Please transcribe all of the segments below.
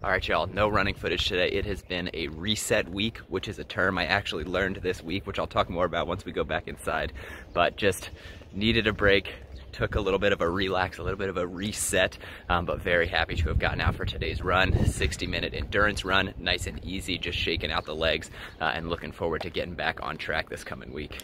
All right, y'all, no running footage today. It has been a reset week, which is a term I actually learned this week, which I'll talk more about once we go back inside. But just needed a break, took a little bit of a relax, a little bit of a reset, um, but very happy to have gotten out for today's run. 60 minute endurance run, nice and easy, just shaking out the legs uh, and looking forward to getting back on track this coming week.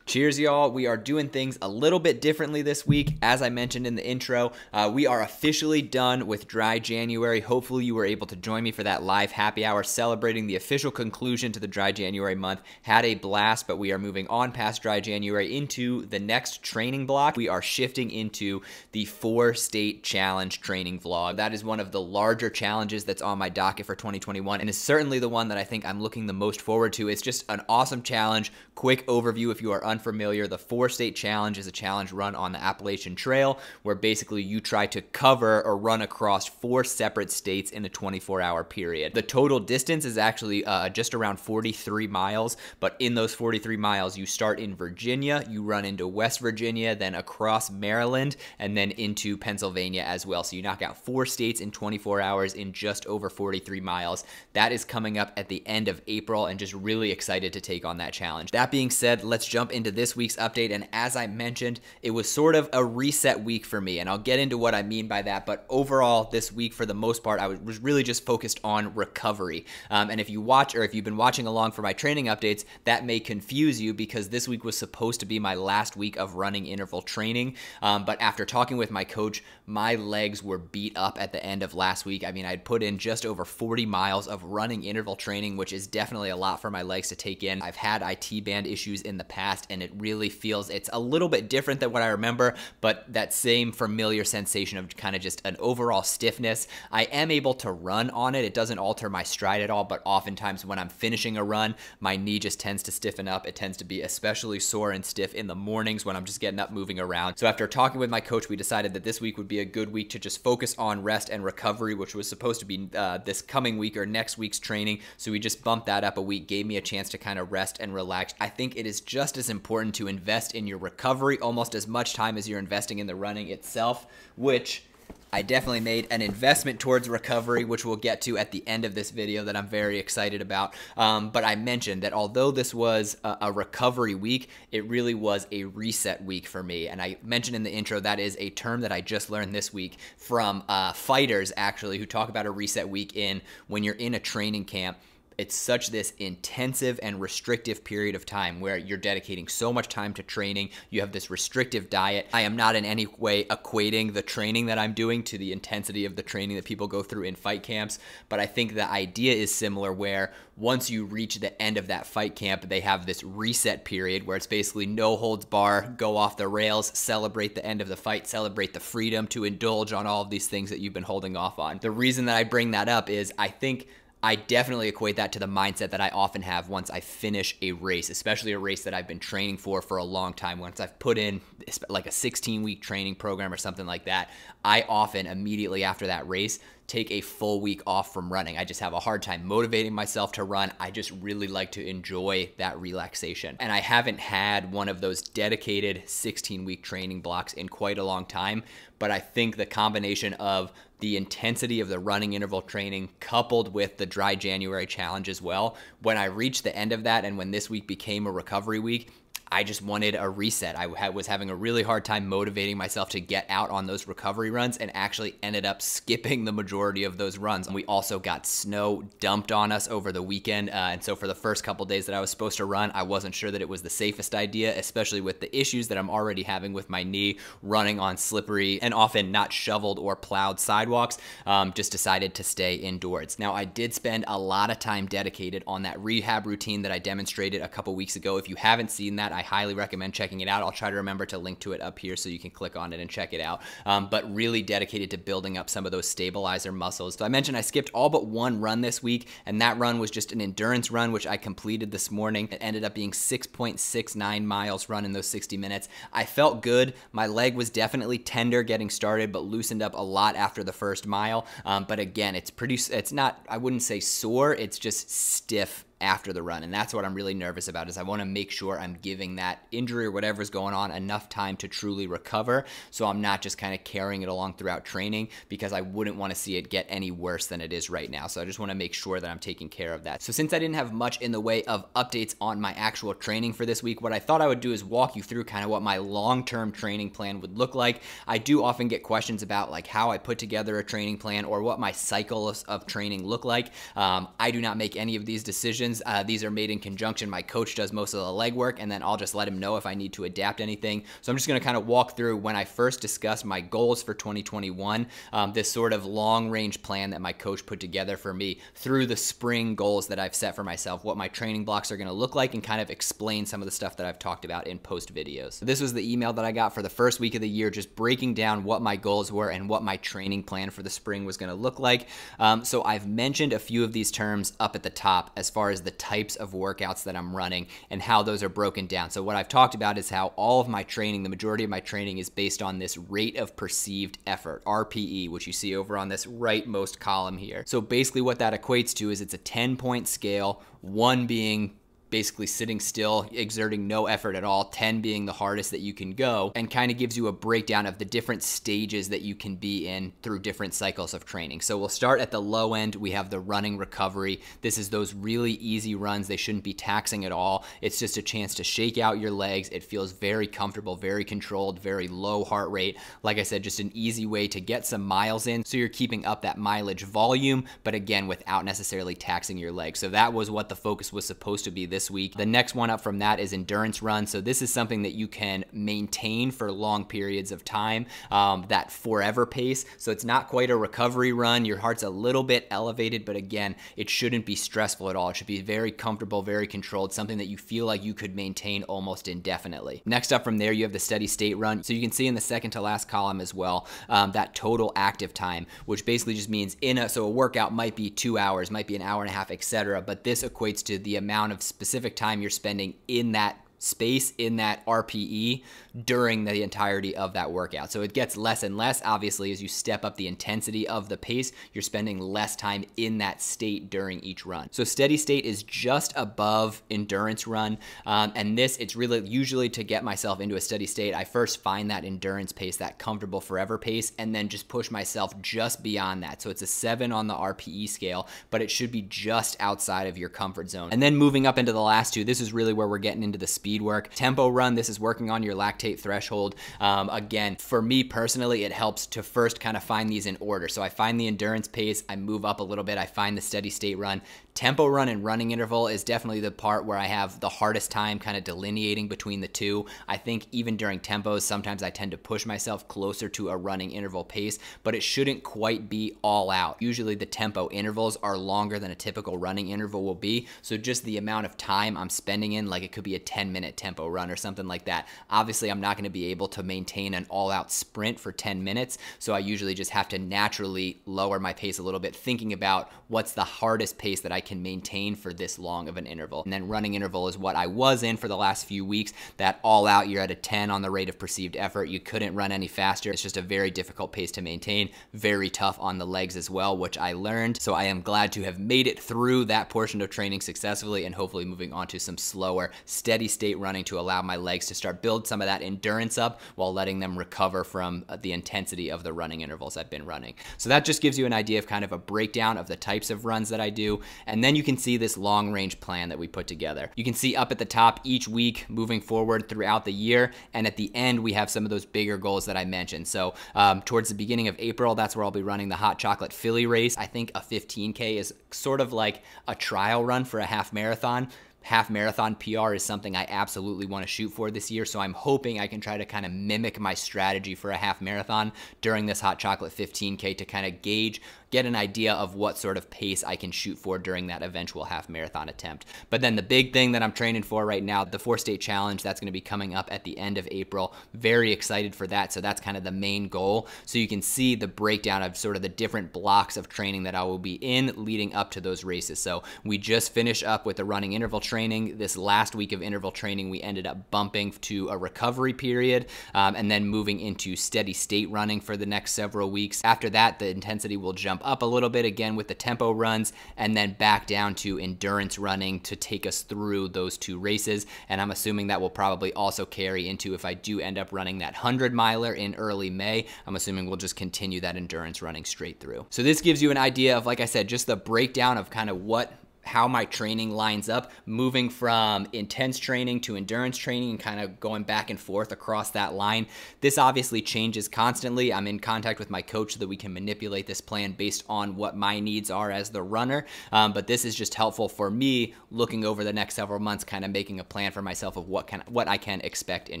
Cheers, y'all. We are doing things a little bit differently this week. As I mentioned in the intro, uh, we are officially done with Dry January. Hopefully, you were able to join me for that live happy hour celebrating the official conclusion to the Dry January month. Had a blast, but we are moving on past Dry January into the next training block. We are shifting into the four state challenge training vlog. That is one of the larger challenges that's on my docket for 2021 and is certainly the one that I think I'm looking the most forward to. It's just an awesome challenge. Quick overview if you are unfamiliar, the four state challenge is a challenge run on the Appalachian Trail where basically you try to cover or run across four separate states in a 24 hour period. The total distance is actually uh, just around 43 miles, but in those 43 miles, you start in Virginia, you run into West Virginia, then across Maryland, and then into Pennsylvania as well. So you knock out four states in 24 hours in just over 43 miles. That is coming up at the end of April and just really excited to take on that challenge. That being said, let's jump into into this week's update. And as I mentioned, it was sort of a reset week for me. And I'll get into what I mean by that. But overall, this week, for the most part, I was really just focused on recovery. Um, and if you watch or if you've been watching along for my training updates, that may confuse you because this week was supposed to be my last week of running interval training. Um, but after talking with my coach, my legs were beat up at the end of last week. I mean, I'd put in just over 40 miles of running interval training, which is definitely a lot for my legs to take in. I've had IT band issues in the past, and it really feels it's a little bit different than what I remember, but that same familiar sensation of kind of just an overall stiffness. I am able to run on it. It doesn't alter my stride at all, but oftentimes when I'm finishing a run, my knee just tends to stiffen up. It tends to be especially sore and stiff in the mornings when I'm just getting up moving around. So after talking with my coach, we decided that this week would be a good week to just focus on rest and recovery, which was supposed to be uh, this coming week or next week's training. So we just bumped that up a week, gave me a chance to kind of rest and relax. I think it is just as important important to invest in your recovery almost as much time as you're investing in the running itself, which I definitely made an investment towards recovery, which we'll get to at the end of this video that I'm very excited about. Um, but I mentioned that although this was a, a, recovery week, it really was a reset week for me. And I mentioned in the intro that is a term that I just learned this week from uh, fighters, actually, who talk about a reset week in when you're in a training camp it's such this intensive and restrictive period of time where you're dedicating so much time to training. You have this restrictive diet. I am not in any way equating the training that I'm doing to the intensity of the training that people go through in fight camps, but I think the idea is similar where once you reach the end of that fight camp, they have this reset period where it's basically no holds bar, go off the rails, celebrate the end of the fight, celebrate the freedom to indulge on all of these things that you've been holding off on. The reason that I bring that up is I think I definitely equate that to the mindset that I often have once I finish a race, especially a race that I've been training for for a long time. Once I've put in like a 16 week training program or something like that, I often immediately after that race take a full week off from running. I just have a hard time motivating myself to run. I just really like to enjoy that relaxation. And I haven't had one of those dedicated 16 week training blocks in quite a long time, but I think the combination of the intensity of the running interval training coupled with the dry January challenge as well. When I reached the end of that and when this week became a recovery week, I just wanted a reset. I was having a really hard time motivating myself to get out on those recovery runs and actually ended up skipping the majority of those runs. We also got snow dumped on us over the weekend. Uh, and so for the first couple days that I was supposed to run, I wasn't sure that it was the safest idea, especially with the issues that I'm already having with my knee running on slippery and often not shoveled or plowed sidewalks. Um, just decided to stay indoors. Now, I did spend a lot of time dedicated on that rehab routine that I demonstrated a couple weeks ago. If you haven't seen that, I highly recommend checking it out. I'll try to remember to link to it up here so you can click on it and check it out. Um, but really dedicated to building up some of those stabilizer muscles. So I mentioned I skipped all but one run this week, and that run was just an endurance run, which I completed this morning. It ended up being 6.69 miles run in those 60 minutes. I felt good. My leg was definitely tender getting started, but loosened up a lot after the first mile. Um, but again, it's pretty, it's not, I wouldn't say sore, it's just stiff after the run. And that's what I'm really nervous about is I want to make sure I'm giving that injury or whatever's going on enough time to truly recover. So I'm not just kind of carrying it along throughout training because I wouldn't want to see it get any worse than it is right now. So I just want to make sure that I'm taking care of that. So since I didn't have much in the way of updates on my actual training for this week, what I thought I would do is walk you through kind of what my long-term training plan would look like. I do often get questions about like how I put together a training plan or what my cycles of training look like. Um, I do not make any of these decisions uh, these are made in conjunction. My coach does most of the legwork, and then I'll just let him know if I need to adapt anything. So I'm just going to kind of walk through when I first discussed my goals for 2021, um, this sort of long range plan that my coach put together for me through the spring goals that I've set for myself, what my training blocks are going to look like, and kind of explain some of the stuff that I've talked about in post videos. This was the email that I got for the first week of the year, just breaking down what my goals were and what my training plan for the spring was going to look like. Um, so I've mentioned a few of these terms up at the top as far as as the types of workouts that I'm running and how those are broken down. So, what I've talked about is how all of my training, the majority of my training, is based on this rate of perceived effort, RPE, which you see over on this rightmost column here. So, basically, what that equates to is it's a 10 point scale, one being basically sitting still, exerting no effort at all, 10 being the hardest that you can go, and kind of gives you a breakdown of the different stages that you can be in through different cycles of training. So we'll start at the low end. We have the running recovery. This is those really easy runs. They shouldn't be taxing at all. It's just a chance to shake out your legs. It feels very comfortable, very controlled, very low heart rate. Like I said, just an easy way to get some miles in. So you're keeping up that mileage volume, but again, without necessarily taxing your legs. So that was what the focus was supposed to be. This this week. The next one up from that is endurance run. So this is something that you can maintain for long periods of time, um, that forever pace. So it's not quite a recovery run. Your heart's a little bit elevated, but again, it shouldn't be stressful at all. It should be very comfortable, very controlled, something that you feel like you could maintain almost indefinitely. Next up from there, you have the steady state run. So you can see in the second to last column as well, um, that total active time, which basically just means in a, so a workout might be two hours, might be an hour and a half, etc. But this equates to the amount of specific specific time you're spending in that space in that RPE during the entirety of that workout. So it gets less and less, obviously, as you step up the intensity of the pace, you're spending less time in that state during each run. So steady state is just above endurance run. Um, and this, it's really usually to get myself into a steady state, I first find that endurance pace, that comfortable forever pace, and then just push myself just beyond that. So it's a seven on the RPE scale, but it should be just outside of your comfort zone. And then moving up into the last two, this is really where we're getting into the speed speed work. Tempo run, this is working on your lactate threshold. Um, again, for me personally, it helps to first kind of find these in order. So I find the endurance pace, I move up a little bit, I find the steady state run, Tempo run and running interval is definitely the part where I have the hardest time kind of delineating between the two. I think even during tempos, sometimes I tend to push myself closer to a running interval pace, but it shouldn't quite be all out. Usually the tempo intervals are longer than a typical running interval will be. So just the amount of time I'm spending in, like it could be a 10 minute tempo run or something like that. Obviously, I'm not going to be able to maintain an all out sprint for 10 minutes. So I usually just have to naturally lower my pace a little bit, thinking about what's the hardest pace that I can maintain for this long of an interval. And then running interval is what I was in for the last few weeks. That all out, you're at a 10 on the rate of perceived effort. You couldn't run any faster. It's just a very difficult pace to maintain, very tough on the legs as well, which I learned. So I am glad to have made it through that portion of training successfully and hopefully moving on to some slower, steady state running to allow my legs to start build some of that endurance up while letting them recover from uh, the intensity of the running intervals I've been running. So that just gives you an idea of kind of a breakdown of the types of runs that I do. And and then you can see this long range plan that we put together. You can see up at the top each week moving forward throughout the year. And at the end, we have some of those bigger goals that I mentioned. So um, towards the beginning of April, that's where I'll be running the hot chocolate Philly race. I think a 15K is sort of like a trial run for a half marathon half marathon PR is something I absolutely want to shoot for this year. So I'm hoping I can try to kind of mimic my strategy for a half marathon during this hot chocolate 15K to kind of gauge get an idea of what sort of pace I can shoot for during that eventual half marathon attempt. But then the big thing that I'm training for right now, the four state challenge, that's going to be coming up at the end of April. Very excited for that. So that's kind of the main goal. So you can see the breakdown of sort of the different blocks of training that I will be in leading up to those races. So we just finished up with the running interval training. This last week of interval training, we ended up bumping to a recovery period um, and then moving into steady state running for the next several weeks. After that, the intensity will jump jump up a little bit again with the tempo runs and then back down to endurance running to take us through those two races. And I'm assuming that will probably also carry into if I do end up running that 100 miler in early May, I'm assuming we'll just continue that endurance running straight through. So this gives you an idea of, like I said, just the breakdown of kind of what how my training lines up, moving from intense training to endurance training and kind of going back and forth across that line. This obviously changes constantly. I'm in contact with my coach so that we can manipulate this plan based on what my needs are as the runner. Um, but this is just helpful for me looking over the next several months, kind of making a plan for myself of what can what I can expect in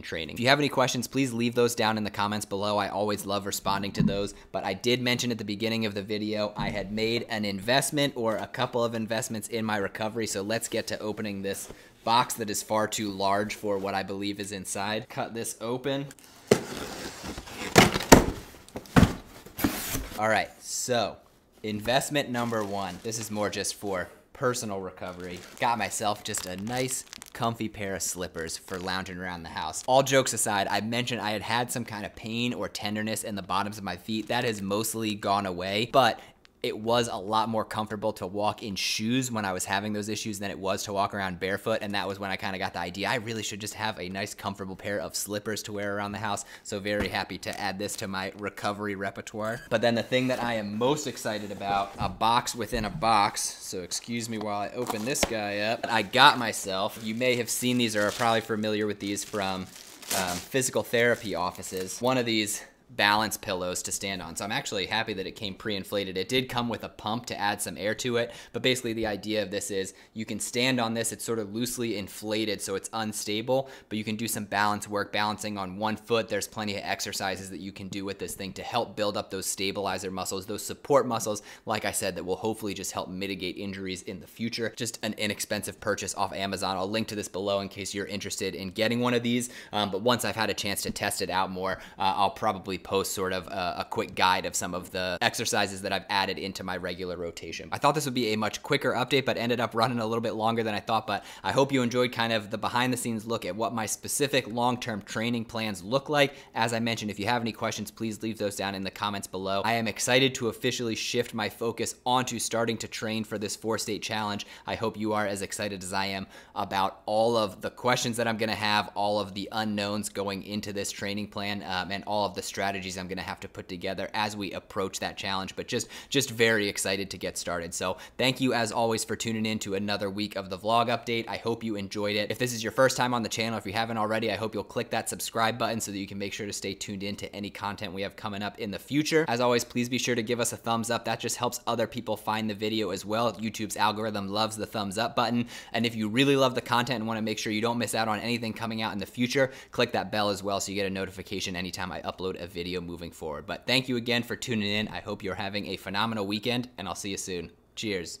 training. If you have any questions, please leave those down in the comments below. I always love responding to those. But I did mention at the beginning of the video, I had made an investment or a couple of investments in my recovery. So let's get to opening this box that is far too large for what I believe is inside. Cut this open. All right, so investment number one. This is more just for personal recovery. Got myself just a nice comfy pair of slippers for lounging around the house. All jokes aside, I mentioned I had had some kind of pain or tenderness in the bottoms of my feet. That has mostly gone away, but it was a lot more comfortable to walk in shoes when I was having those issues than it was to walk around barefoot. And that was when I kind of got the idea I really should just have a nice, comfortable pair of slippers to wear around the house. So very happy to add this to my recovery repertoire. But then the thing that I am most excited about a box within a box. So excuse me while I open this guy up. I got myself, you may have seen these or are probably familiar with these from um, physical therapy offices. One of these balance pillows to stand on. So I'm actually happy that it came pre-inflated. It did come with a pump to add some air to it, but basically the idea of this is you can stand on this, it's sort of loosely inflated so it's unstable, but you can do some balance work, balancing on one foot. There's plenty of exercises that you can do with this thing to help build up those stabilizer muscles, those support muscles, like I said, that will hopefully just help mitigate injuries in the future. Just an inexpensive purchase off Amazon. I'll link to this below in case you're interested in getting one of these. Um, but once I've had a chance to test it out more, uh, I'll probably probably post sort of a, a quick guide of some of the exercises that I've added into my regular rotation. I thought this would be a much quicker update, but ended up running a little bit longer than I thought. But I hope you enjoyed kind of the behind the scenes look at what my specific long term training plans look like. As I mentioned, if you have any questions, please leave those down in the comments below. I am excited to officially shift my focus onto starting to train for this four state challenge. I hope you are as excited as I am about all of the questions that I'm going to have, all of the unknowns going into this training plan, um, and all of the strategies strategies I'm going to have to put together as we approach that challenge. But just, just very excited to get started. So thank you as always for tuning in to another week of the vlog update. I hope you enjoyed it. If this is your first time on the channel, if you haven't already, I hope you'll click that subscribe button so that you can make sure to stay tuned in to any content we have coming up in the future. As always, please be sure to give us a thumbs up. That just helps other people find the video as well. YouTube's algorithm loves the thumbs up button. And if you really love the content and want to make sure you don't miss out on anything coming out in the future, click that bell as well so you get a notification anytime I upload a video video moving forward. But thank you again for tuning in. I hope you're having a phenomenal weekend, and I'll see you soon. Cheers.